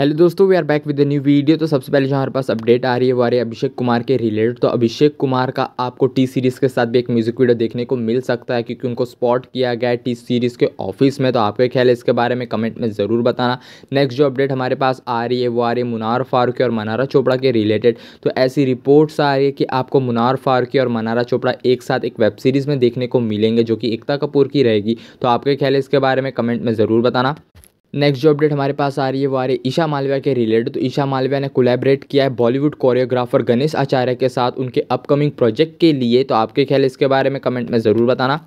hello दोस्तों we are back with new video तो सबसे पहले जो हमारे पास अपडेट आ रही है वो आ रही है अभिषेक कुमार के रिलेटेड तो अभिषेक कुमार का आपको टी सीरीज़ के साथ भी एक म्यूजिक वीडियो देखने को मिल सकता है क्योंकि उनको स्पॉट किया गया है टी सीरीज़ के ऑफिस में तो आपके ख्याल है इसके बारे में कमेंट में ज़रूर बताना नेक्स्ट जो अपडेट हमारे पास आ रही है वो आ रही है मुनार फारूकी और मनारा चोपड़ा के रिलेटेड तो ऐसी रिपोर्ट्स आ रही है कि आपको मुनार फारूकी और मनारा चोपड़ा एक साथ एक वेब सीरीज़ में देखने को मिलेंगे जो कि एकता कपूर की रहेगी तो आपके ख्याल है इसके बारे में कमेंट में ज़रूर बताना नेक्स्ट जो अपडेट हमारे पास आ रही है वो आ रही है ईशा मालविया के रिलेटेड तो ईशा मालविया ने कोलैबोरेट किया है बॉलीवुड कोरियोग्राफर गणेश आचार्य के साथ उनके अपकमिंग प्रोजेक्ट के लिए तो आपके ख्याल इसके बारे में कमेंट में ज़रूर बताना